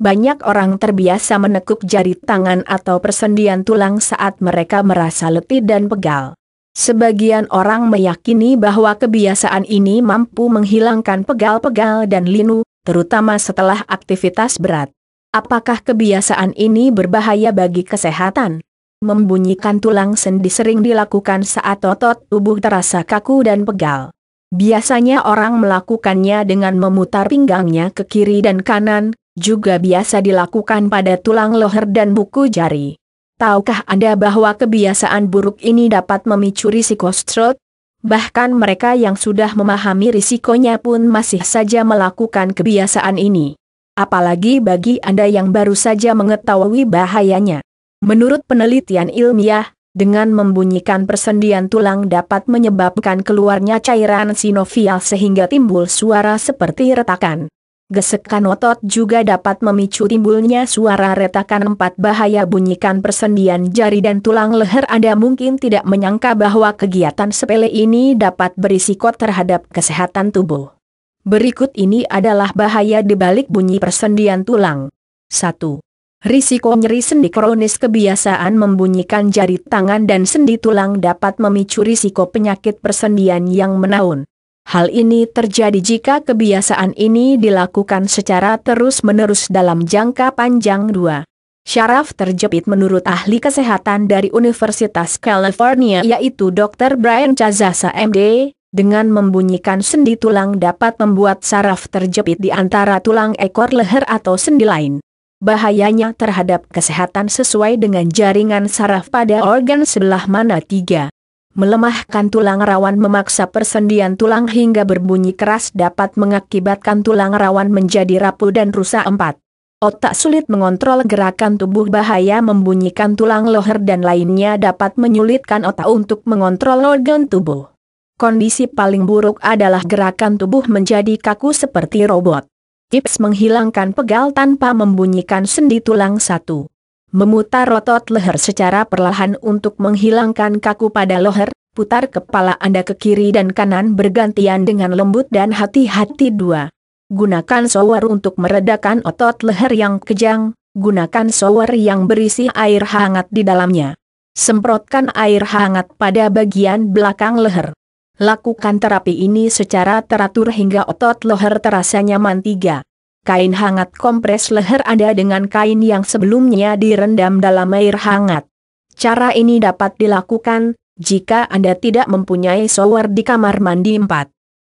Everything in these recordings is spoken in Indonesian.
Banyak orang terbiasa menekuk jari tangan atau persendian tulang saat mereka merasa letih dan pegal. Sebagian orang meyakini bahwa kebiasaan ini mampu menghilangkan pegal-pegal dan linu, terutama setelah aktivitas berat. Apakah kebiasaan ini berbahaya bagi kesehatan? Membunyikan tulang sendi sering dilakukan saat otot tubuh terasa kaku dan pegal. Biasanya orang melakukannya dengan memutar pinggangnya ke kiri dan kanan, juga biasa dilakukan pada tulang leher dan buku jari. Tahukah Anda bahwa kebiasaan buruk ini dapat memicu risiko stroke? Bahkan mereka yang sudah memahami risikonya pun masih saja melakukan kebiasaan ini. Apalagi bagi Anda yang baru saja mengetahui bahayanya. Menurut penelitian ilmiah, dengan membunyikan persendian tulang dapat menyebabkan keluarnya cairan sinovial sehingga timbul suara seperti retakan. Gesekan otot juga dapat memicu timbulnya suara retakan empat bahaya bunyikan persendian jari dan tulang leher Anda mungkin tidak menyangka bahwa kegiatan sepele ini dapat berisiko terhadap kesehatan tubuh. Berikut ini adalah bahaya dibalik bunyi persendian tulang. 1. Risiko nyeri sendi kronis kebiasaan membunyikan jari tangan dan sendi tulang dapat memicu risiko penyakit persendian yang menaun. Hal ini terjadi jika kebiasaan ini dilakukan secara terus-menerus dalam jangka panjang dua. Syaraf terjepit menurut ahli kesehatan dari Universitas California yaitu Dr. Brian Chazasa MD, dengan membunyikan sendi tulang dapat membuat saraf terjepit di antara tulang ekor leher atau sendi lain. Bahayanya terhadap kesehatan sesuai dengan jaringan saraf pada organ sebelah mana tiga. Melemahkan tulang rawan memaksa persendian tulang hingga berbunyi keras dapat mengakibatkan tulang rawan menjadi rapuh dan rusak empat. Otak sulit mengontrol gerakan tubuh bahaya membunyikan tulang leher dan lainnya dapat menyulitkan otak untuk mengontrol organ tubuh. Kondisi paling buruk adalah gerakan tubuh menjadi kaku seperti robot. Tips menghilangkan pegal tanpa membunyikan sendi tulang satu memutar otot leher secara perlahan untuk menghilangkan kaku pada leher, putar kepala Anda ke kiri dan kanan bergantian dengan lembut dan hati-hati dua. Gunakan shower untuk meredakan otot leher yang kejang, gunakan shower yang berisi air hangat di dalamnya. Semprotkan air hangat pada bagian belakang leher. Lakukan terapi ini secara teratur hingga otot leher terasa nyaman tiga kain hangat kompres leher Anda dengan kain yang sebelumnya direndam dalam air hangat. Cara ini dapat dilakukan jika Anda tidak mempunyai shower di kamar mandi 4.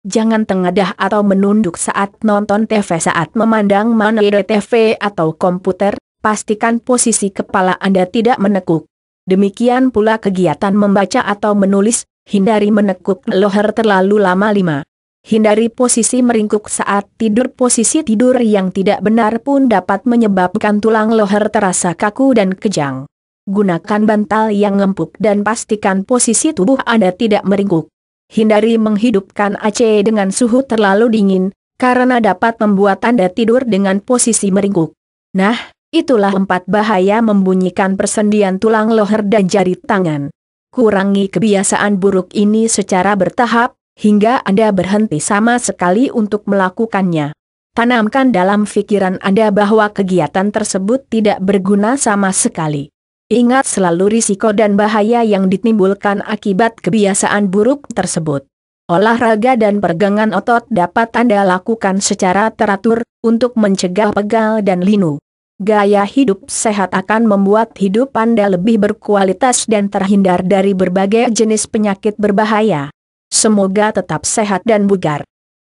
Jangan tengadah atau menunduk saat nonton TV saat memandang monitor TV atau komputer, pastikan posisi kepala Anda tidak menekuk. Demikian pula kegiatan membaca atau menulis, hindari menekuk leher terlalu lama 5. Hindari posisi meringkuk saat tidur Posisi tidur yang tidak benar pun dapat menyebabkan tulang leher terasa kaku dan kejang. Gunakan bantal yang empuk dan pastikan posisi tubuh Anda tidak meringkuk. Hindari menghidupkan AC dengan suhu terlalu dingin, karena dapat membuat Anda tidur dengan posisi meringkuk. Nah, itulah empat bahaya membunyikan persendian tulang leher dan jari tangan. Kurangi kebiasaan buruk ini secara bertahap, hingga Anda berhenti sama sekali untuk melakukannya. Tanamkan dalam pikiran Anda bahwa kegiatan tersebut tidak berguna sama sekali. Ingat selalu risiko dan bahaya yang ditimbulkan akibat kebiasaan buruk tersebut. Olahraga dan pergangan otot dapat Anda lakukan secara teratur untuk mencegah pegal dan linu. Gaya hidup sehat akan membuat hidup Anda lebih berkualitas dan terhindar dari berbagai jenis penyakit berbahaya. Semoga tetap sehat dan bugar.